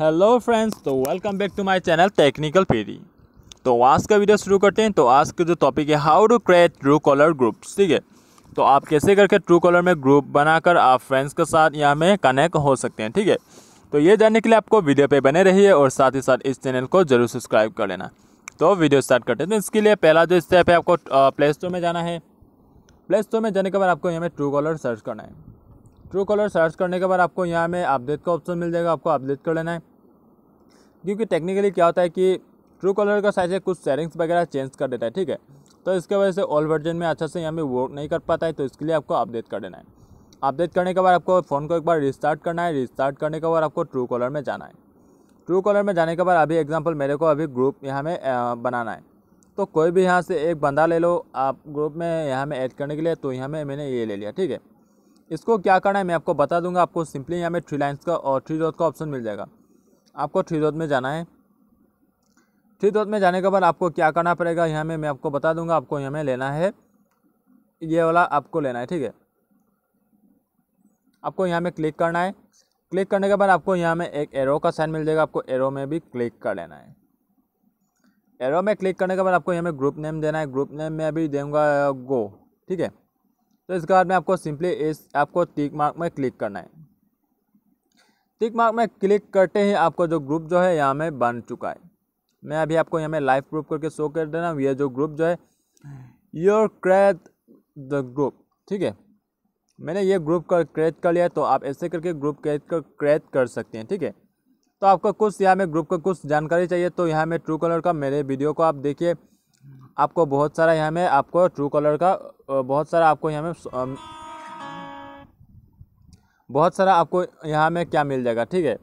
hello friends तो welcome back to my channel technical PD तो आज का वीडियो शुरू करते हैं तो आज का जो टॉपिक है how to create Truecaller groups ठीक है तो आप कैसे करके ट्रू कॉलर में ग्रुप बनाकर आप फ्रेंड्स के साथ यहाँ में कनेक्ट हो सकते हैं ठीक है तो ये जानने के लिए आपको वीडियो पे बने रही और साथ ही साथ इस चैनल को जरूर सब्सक्राइब कर लेना तो वीडियो स्टार्ट करते हैं तो इसके लिए पहला जो स्टेप है आपको प्ले स्टोर में जाना है प्ले स्टोर में जाने के बाद आपको यहाँ में ट्रू कॉलर सर्च करना है ट्रू कॉलर सर्च करने के बाद आपको यहाँ में अपडेट का ऑप्शन मिल जाएगा आपको अपडेट कर लेना है क्योंकि टेक्निकली क्या होता है कि ट्रू कॉलर का साइज है कुछ सेटिंग्स वगैरह चेंज कर देता है ठीक है तो इसके वजह से ओल्ड वर्जन में अच्छा से यहाँ पर वर्क नहीं कर पाता है तो इसके लिए आपको अपडेट कर देना है अपडेट करने के बाद आपको फ़ोन को एक बार रिस्टार्ट करना है रिस्टार्ट करने के बाद आपको ट्रू कॉलर में जाना है ट्रू कॉलर में जाने के बाद अभी एग्जाम्पल मेरे को अभी ग्रुप यहाँ में बनाना है तो कोई भी यहाँ से एक बंदा ले लो आप ग्रुप में यहाँ में ऐड करने के लिए तो यहाँ में मैंने ये ले लिया ठीक है इसको क्या करना है मैं आपको बता दूंगा आपको सिंपली यहाँ में थ्री लाइन्स का और थ्री डॉट का ऑप्शन मिल जाएगा आपको थ्री डॉट में जाना है थ्री डॉट में जाने के बाद आपको क्या करना पड़ेगा यहाँ में मैं आपको बता दूंगा आपको यहाँ में लेना है ये वाला आपको लेना है ठीक है आपको यहाँ में क्लिक करना है क्लिक करने के बाद आपको यहाँ में एक एरो का साइन मिल जाएगा आपको एरो में भी क्लिक कर लेना है एरो में क्लिक करने के बाद आपको यहाँ में ग्रुप नेम देना है ग्रुप नेम में अभी दूंगा गो ठीक है तो इसके बाद में आपको सिंपली इस आपको टिक मार्क में क्लिक करना है टिक मार्क में क्लिक करते ही आपका जो ग्रुप जो है यहाँ में बन चुका है मैं अभी आपको यहाँ में लाइव प्रूफ करके शो कर देना ये जो ग्रुप जो है योर क्रैद द ग्रुप ठीक है मैंने ये ग्रुप का क्रेट कर लिया तो आप ऐसे करके ग्रुप क्रेट कर क्रेट कर सकते हैं ठीक है तो आपका कुछ यहाँ में ग्रुप का कुछ जानकारी चाहिए तो यहाँ में ट्रू कलर का मेरे वीडियो को आप देखिए आपको बहुत सारा यहाँ में आपको ट्रू कलर का बहुत सारा आपको यहाँ में बहुत सारा आपको यहाँ में क्या मिल जाएगा ठीक है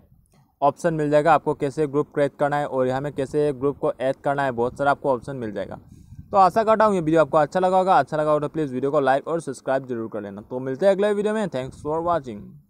ऑप्शन मिल जाएगा आपको कैसे ग्रुप क्रिएट करना है और यहाँ में कैसे ग्रुप को ऐड करना है बहुत सारा आपको ऑप्शन मिल जाएगा तो आशा करता हूँ ये वीडियो आपको अच्छा लगा होगा अच्छा लगा होगा तो प्लीज़ वीडियो को लाइक और सब्सक्राइब जरूर कर लेना तो मिलते हैं अगले वीडियो में थैंक्स फॉर वॉचिंग